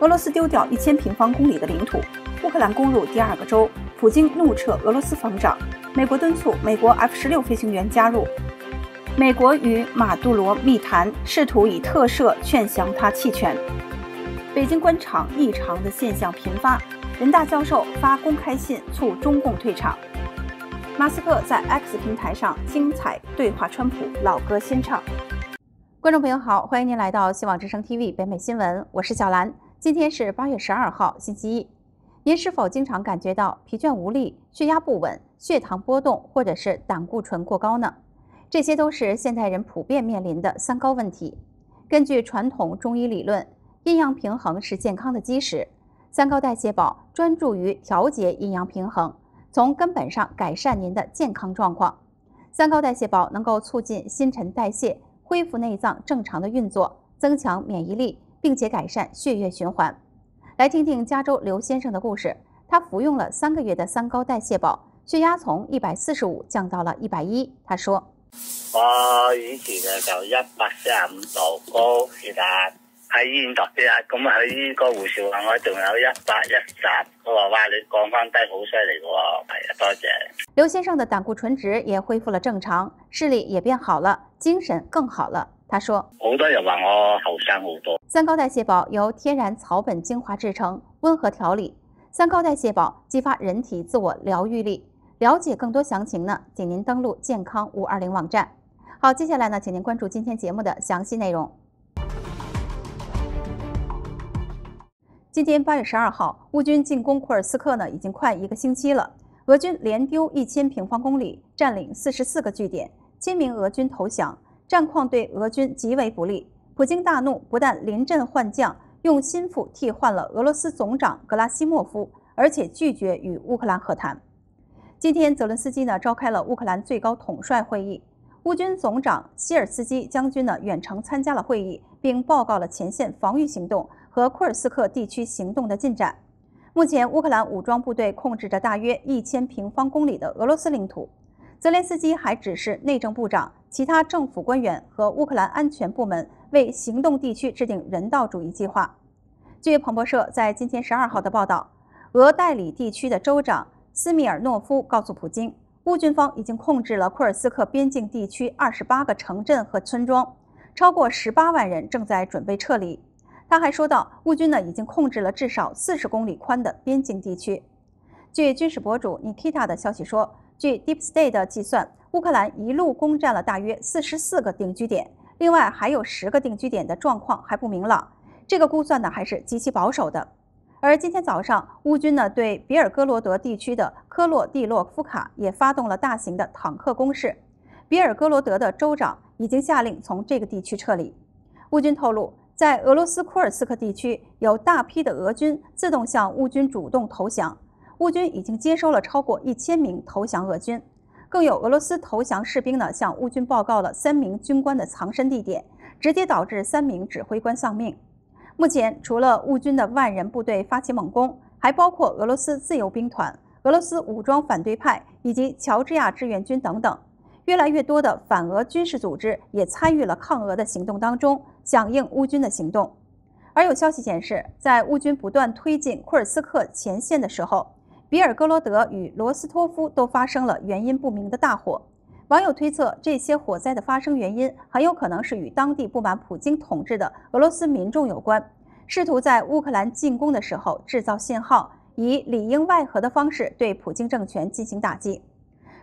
俄罗斯丢掉一千平方公里的领土，乌克兰攻入第二个州，普京怒撤俄罗斯防长，美国敦促美国 F 十六飞行员加入，美国与马杜罗密谈，试图以特赦劝降他弃权。北京官场异常的现象频发，人大教授发公开信促中共退场，马斯克在 X 平台上精彩对话川普，老歌新唱。观众朋友好，欢迎您来到新望之声 TV 北美新闻，我是小兰。今天是八月十二号，星期一。您是否经常感觉到疲倦无力、血压不稳、血糖波动，或者是胆固醇过高呢？这些都是现代人普遍面临的“三高”问题。根据传统中医理论，阴阳平衡是健康的基石。三高代谢宝专注于调节阴阳平衡，从根本上改善您的健康状况。三高代谢宝能够促进新陈代谢，恢复内脏正常的运作，增强免疫力。并且改善血液循环。来听听加州刘先生的故事。他服用了三个月的三高代谢宝，血压从一百四十五降到了一百一。他说：“我以前就一百四十五度高血压，喺医院度去啊，咁啊，依个护士话我仲有一百一十，佢话哇，你降翻低好犀利喎，系啊，多谢。”刘先生的胆固醇值也恢复了正常，视力也变好了，精神更好了。他说：“好多人话我后生好多。”三高代谢宝由天然草本精华制成，温和调理。三高代谢宝激发人体自我疗愈力。了解更多详情呢，请您登录健康五二零网站。好，接下来呢，请您关注今天节目的详细内容。今天八月十二号，乌军进攻库尔斯克呢，已经快一个星期了。俄军连丢一千平方公里，占领四十四个据点，千名俄军投降。战况对俄军极为不利，普京大怒，不但临阵换将，用心腹替换了俄罗斯总长格拉西莫夫，而且拒绝与乌克兰和谈。今天，泽连斯基呢召开了乌克兰最高统帅会议，乌军总长希尔斯基将军呢远程参加了会议，并报告了前线防御行动和库尔斯克地区行动的进展。目前，乌克兰武装部队控制着大约一千平方公里的俄罗斯领土。泽连斯基还指示内政部长。其他政府官员和乌克兰安全部门为行动地区制定人道主义计划。据彭博社在今天十二号的报道，俄代理地区的州长斯米尔诺夫告诉普京，乌军方已经控制了库尔斯克边境地区二十八个城镇和村庄，超过十八万人正在准备撤离。他还说到，乌军呢已经控制了至少四十公里宽的边境地区。据军事博主 Nikita 的消息说。据 DeepState 的计算，乌克兰一路攻占了大约四十四个定居点，另外还有十个定居点的状况还不明朗。这个估算呢还是极其保守的。而今天早上，乌军呢对比尔哥罗德地区的科洛蒂洛夫卡也发动了大型的坦克攻势。比尔哥罗德的州长已经下令从这个地区撤离。乌军透露，在俄罗斯库尔斯克地区有大批的俄军自动向乌军主动投降。乌军已经接收了超过一千名投降俄军，更有俄罗斯投降士兵呢向乌军报告了三名军官的藏身地点，直接导致三名指挥官丧命。目前，除了乌军的万人部队发起猛攻，还包括俄罗斯自由兵团、俄罗斯武装反对派以及乔治亚志愿军等等，越来越多的反俄军事组织也参与了抗俄的行动当中，响应乌军的行动。而有消息显示，在乌军不断推进库尔斯克前线的时候，比尔哥罗德与罗斯托夫都发生了原因不明的大火，网友推测这些火灾的发生原因很有可能是与当地不满普京统治的俄罗斯民众有关，试图在乌克兰进攻的时候制造信号，以里应外合的方式对普京政权进行打击。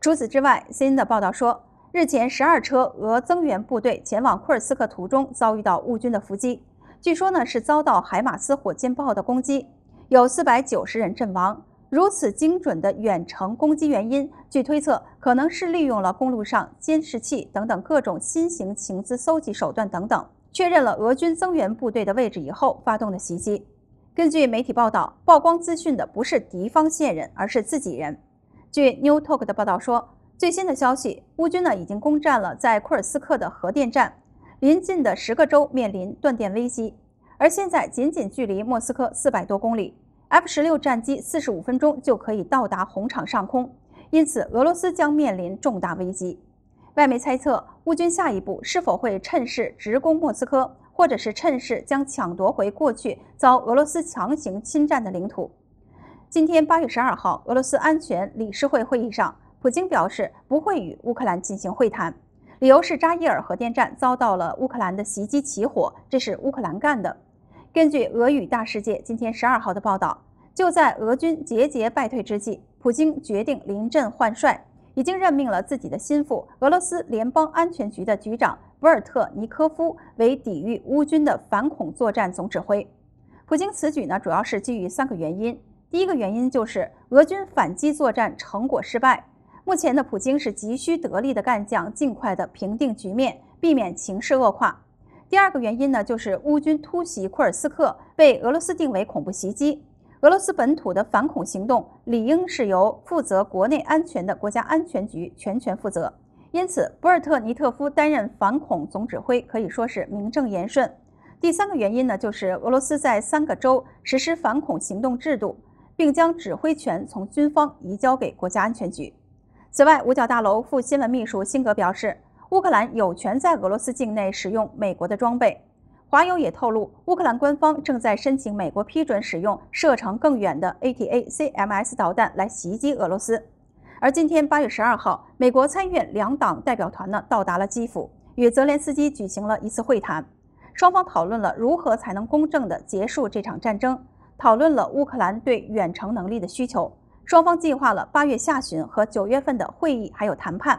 除此之外，CNN 的报道说，日前十二车俄增援部队前往库尔斯克途中遭遇到乌军的伏击，据说呢是遭到海马斯火箭炮的攻击，有四百九十人阵亡。如此精准的远程攻击，原因据推测可能是利用了公路上监视器等等各种新型情资搜集手段等等，确认了俄军增援部队的位置以后发动的袭击。根据媒体报道，曝光资讯的不是敌方线人，而是自己人。据 New Talk 的报道说，最新的消息，乌军呢已经攻占了在库尔斯克的核电站，临近的十个州面临断电危机，而现在仅仅距离莫斯科四百多公里。F 十六战机四十五分钟就可以到达红场上空，因此俄罗斯将面临重大危机。外媒猜测，乌军下一步是否会趁势直攻莫斯科，或者是趁势将抢夺回过去遭俄罗斯强行侵占的领土？今天八月十二号，俄罗斯安全理事会会议上，普京表示不会与乌克兰进行会谈，理由是扎伊尔核电站遭到了乌克兰的袭击起火，这是乌克兰干的。根据俄语大世界今天十二号的报道，就在俄军节节败退之际，普京决定临阵换帅，已经任命了自己的心腹，俄罗斯联邦安全局的局长博尔特尼科夫为抵御乌军的反恐作战总指挥。普京此举呢，主要是基于三个原因。第一个原因就是俄军反击作战成果失败，目前的普京是急需得力的干将，尽快的平定局面，避免情势恶化。第二个原因呢，就是乌军突袭库尔斯克被俄罗斯定为恐怖袭击，俄罗斯本土的反恐行动理应是由负责国内安全的国家安全局全权负责，因此博尔特尼特夫担任反恐总指挥可以说是名正言顺。第三个原因呢，就是俄罗斯在三个州实施反恐行动制度，并将指挥权从军方移交给国家安全局。此外，五角大楼副新闻秘书辛格表示。乌克兰有权在俄罗斯境内使用美国的装备。华友也透露，乌克兰官方正在申请美国批准使用射程更远的 ATACMS 导弹来袭击俄罗斯。而今天八月十二号，美国参院两党代表团呢到达了基辅，与泽连斯基举行了一次会谈，双方讨论了如何才能公正地结束这场战争，讨论了乌克兰对远程能力的需求，双方计划了八月下旬和九月份的会议还有谈判。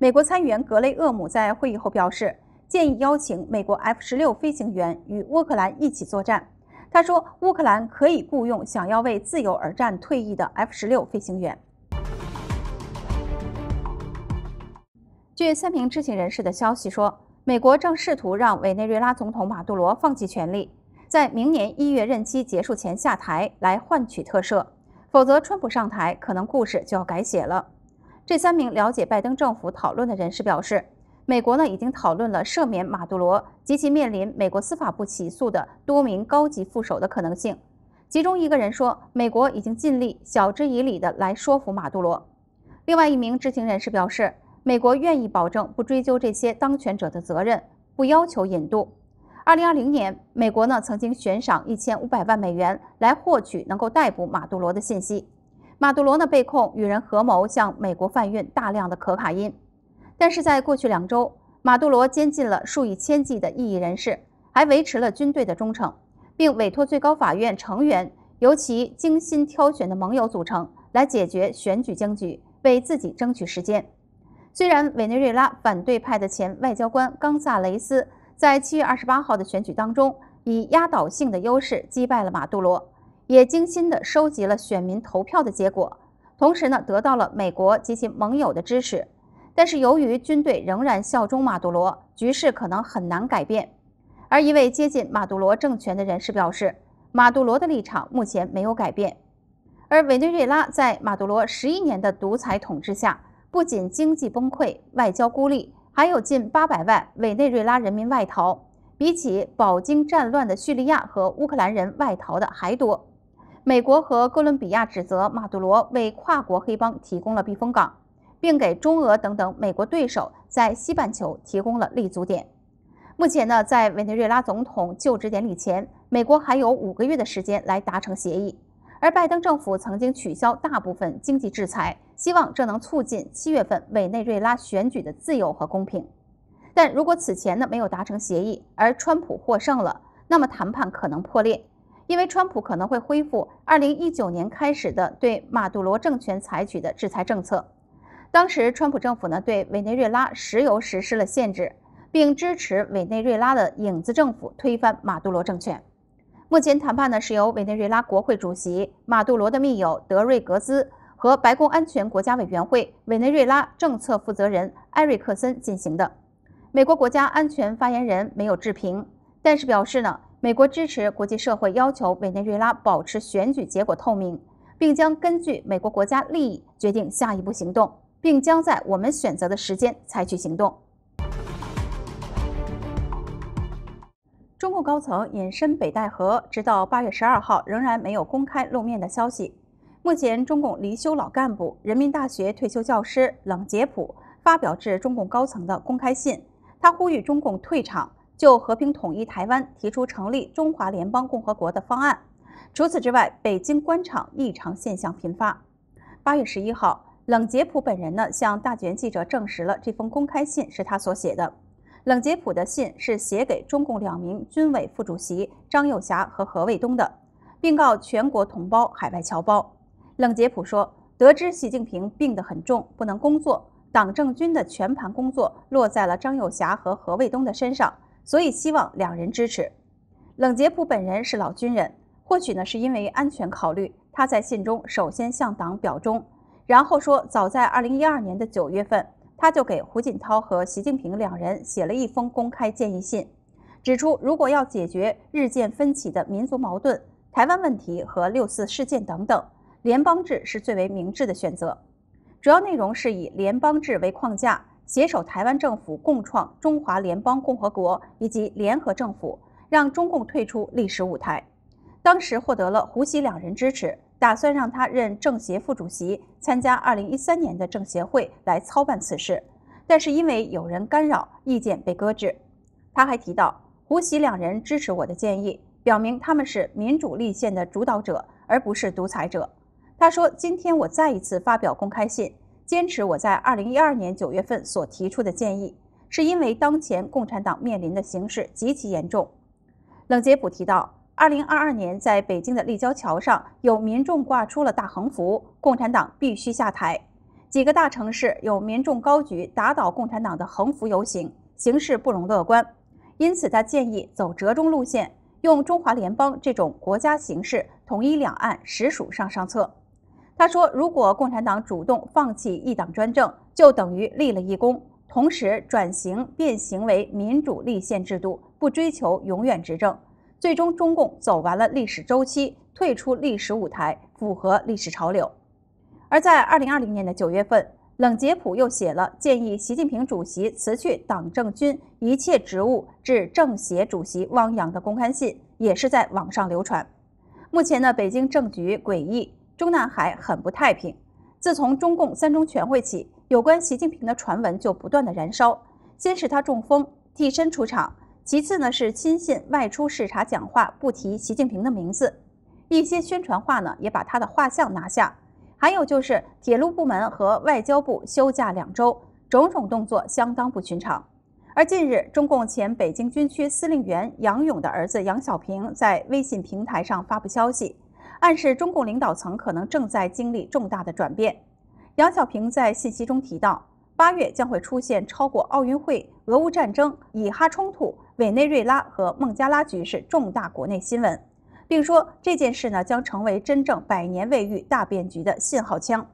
美国参议员格雷厄姆在会议后表示，建议邀请美国 F 十六飞行员与乌克兰一起作战。他说，乌克兰可以雇佣想要为自由而战退役的 F 十六飞行员。据三名知情人士的消息说，美国正试图让委内瑞拉总统马杜罗放弃权力，在明年一月任期结束前下台，来换取特赦。否则，川普上台可能故事就要改写了。这三名了解拜登政府讨论的人士表示，美国呢已经讨论了赦免马杜罗及其面临美国司法部起诉的多名高级副手的可能性。其中一个人说，美国已经尽力晓之以理的来说服马杜罗。另外一名知情人士表示，美国愿意保证不追究这些当权者的责任，不要求引渡。二零二零年，美国呢曾经悬赏一千五百万美元来获取能够逮捕马杜罗的信息。马杜罗呢被控与人合谋向美国贩运大量的可卡因，但是在过去两周，马杜罗监禁了数以千计的异议人士，还维持了军队的忠诚，并委托最高法院成员由其精心挑选的盟友组成，来解决选举僵局，为自己争取时间。虽然委内瑞拉反对派的前外交官冈萨雷斯在七月二十八号的选举当中以压倒性的优势击败了马杜罗。也精心地收集了选民投票的结果，同时呢得到了美国及其盟友的支持。但是由于军队仍然效忠马杜罗，局势可能很难改变。而一位接近马杜罗政权的人士表示，马杜罗的立场目前没有改变。而委内瑞拉在马杜罗十一年的独裁统治下，不仅经济崩溃、外交孤立，还有近八百万委内瑞拉人民外逃，比起饱经战乱的叙利亚和乌克兰人外逃的还多。美国和哥伦比亚指责马杜罗为跨国黑帮提供了避风港，并给中俄等等美国对手在西半球提供了立足点。目前呢，在委内瑞拉总统就职典礼前，美国还有五个月的时间来达成协议。而拜登政府曾经取消大部分经济制裁，希望这能促进七月份委内瑞拉选举的自由和公平。但如果此前呢没有达成协议，而川普获胜了，那么谈判可能破裂。因为川普可能会恢复2019年开始的对马杜罗政权采取的制裁政策。当时，川普政府呢对委内瑞拉石油实施了限制，并支持委内瑞拉的影子政府推翻马杜罗政权。目前谈判呢是由委内瑞拉国会主席马杜罗的密友德瑞格兹和白宫安全国家委员会委内瑞拉政策负责人埃瑞克森进行的。美国国家安全发言人没有置评，但是表示呢。美国支持国际社会要求委内瑞拉保持选举结果透明，并将根据美国国家利益决定下一步行动，并将在我们选择的时间采取行动。中共高层隐身北戴河，直到八月十二号仍然没有公开露面的消息。目前，中共离休老干部、人民大学退休教师冷杰普发表致中共高层的公开信，他呼吁中共退场。就和平统一台湾提出成立中华联邦共和国的方案。除此之外，北京官场异常现象频发。八月十一号，冷杰普本人呢向《大纪元》记者证实了这封公开信是他所写的。冷杰普的信是写给中共两名军委副主席张友侠和何卫东的，并告全国同胞、海外侨胞。冷杰普说，得知习近平病得很重，不能工作，党政军的全盘工作落在了张友侠和何卫东的身上。所以希望两人支持。冷杰普本人是老军人，或许呢是因为安全考虑，他在信中首先向党表忠，然后说，早在二零一二年的九月份，他就给胡锦涛和习近平两人写了一封公开建议信，指出如果要解决日渐分歧的民族矛盾、台湾问题和六四事件等等，联邦制是最为明智的选择。主要内容是以联邦制为框架。携手台湾政府共创中华联邦共和国以及联合政府，让中共退出历史舞台。当时获得了胡锡两人支持，打算让他任政协副主席，参加二零一三年的政协会来操办此事。但是因为有人干扰，意见被搁置。他还提到胡锡两人支持我的建议，表明他们是民主立宪的主导者，而不是独裁者。他说：“今天我再一次发表公开信。”坚持我在二零一二年九月份所提出的建议，是因为当前共产党面临的形势极其严重。冷杰普提到，二零二二年在北京的立交桥上有民众挂出了大横幅：“共产党必须下台。”几个大城市有民众高举“打倒共产党”的横幅游行，形势不容乐观。因此，他建议走折中路线，用中华联邦这种国家形式统一两岸，实属上上策。他说：“如果共产党主动放弃一党专政，就等于立了一功。同时，转型变行为民主立宪制度，不追求永远执政，最终中共走完了历史周期，退出历史舞台，符合历史潮流。”而在二零二零年的九月份，冷杰普又写了建议习近平主席辞去党政军一切职务，至政协主席汪洋的公开信，也是在网上流传。目前呢，北京政局诡异。中南海很不太平。自从中共三中全会起，有关习近平的传闻就不断的燃烧。先是他中风，替身出场；其次呢是亲信外出视察讲话不提习近平的名字，一些宣传画呢也把他的画像拿下。还有就是铁路部门和外交部休假两周，种种动作相当不寻常。而近日，中共前北京军区司令员杨勇的儿子杨小平在微信平台上发布消息。暗示中共领导层可能正在经历重大的转变。杨晓平在信息中提到，八月将会出现超过奥运会、俄乌战争、以哈冲突、委内瑞拉和孟加拉局势重大国内新闻，并说这件事呢将成为真正百年未遇大变局的信号枪。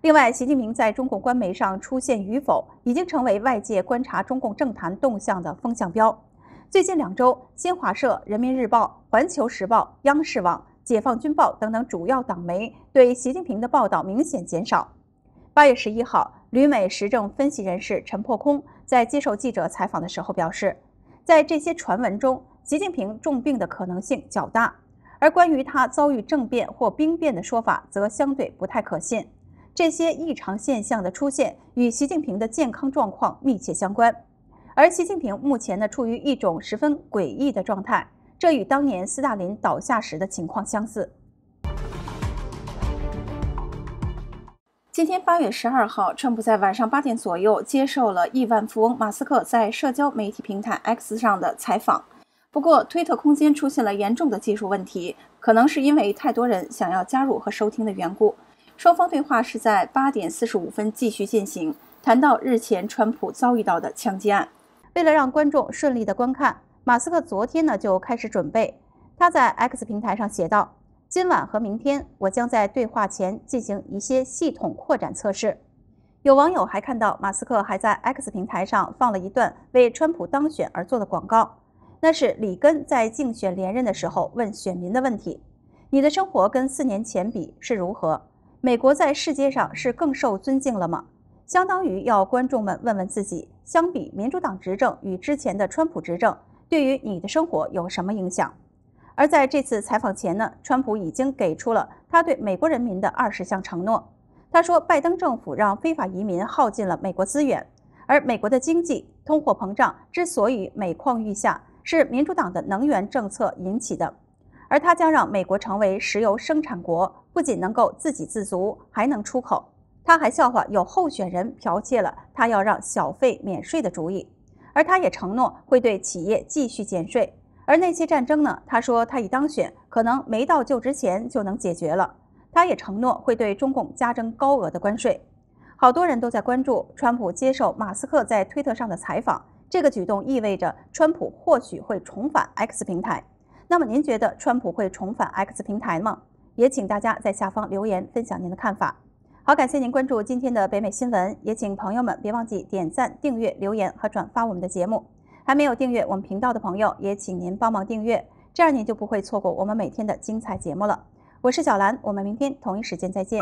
另外，习近平在中共官媒上出现与否，已经成为外界观察中共政坛动向的风向标。最近两周，新华社、人民日报、环球时报、央视网。解放军报等等主要党媒对习近平的报道明显减少。八月十一号，旅美时政分析人士陈破空在接受记者采访的时候表示，在这些传闻中，习近平重病的可能性较大，而关于他遭遇政变或兵变的说法则相对不太可信。这些异常现象的出现与习近平的健康状况密切相关，而习近平目前呢处于一种十分诡异的状态。这与当年斯大林倒下时的情况相似。今天八月十二号，川普在晚上八点左右接受了亿万富翁马斯克在社交媒体平台 X 上的采访。不过，推特空间出现了严重的技术问题，可能是因为太多人想要加入和收听的缘故。双方对话是在八点四十五分继续进行。谈到日前川普遭遇到的枪击案，为了让观众顺利的观看。马斯克昨天呢就开始准备，他在 X 平台上写道：“今晚和明天，我将在对话前进行一些系统扩展测试。”有网友还看到马斯克还在 X 平台上放了一段为川普当选而做的广告，那是里根在竞选连任的时候问选民的问题：“你的生活跟四年前比是如何？美国在世界上是更受尊敬了吗？”相当于要观众们问问自己：相比民主党执政与之前的川普执政。对于你的生活有什么影响？而在这次采访前呢，川普已经给出了他对美国人民的二十项承诺。他说，拜登政府让非法移民耗尽了美国资源，而美国的经济通货膨胀之所以每况愈下，是民主党的能源政策引起的。而他将让美国成为石油生产国，不仅能够自给自足，还能出口。他还笑话有候选人剽窃了他要让小费免税的主意。而他也承诺会对企业继续减税，而那些战争呢？他说他已当选，可能没到就职前就能解决了。他也承诺会对中共加征高额的关税。好多人都在关注川普接受马斯克在推特上的采访，这个举动意味着川普或许会重返 X 平台。那么您觉得川普会重返 X 平台吗？也请大家在下方留言分享您的看法。好，感谢您关注今天的北美新闻，也请朋友们别忘记点赞、订阅、留言和转发我们的节目。还没有订阅我们频道的朋友也请您帮忙订阅，这样您就不会错过我们每天的精彩节目了。我是小兰，我们明天同一时间再见。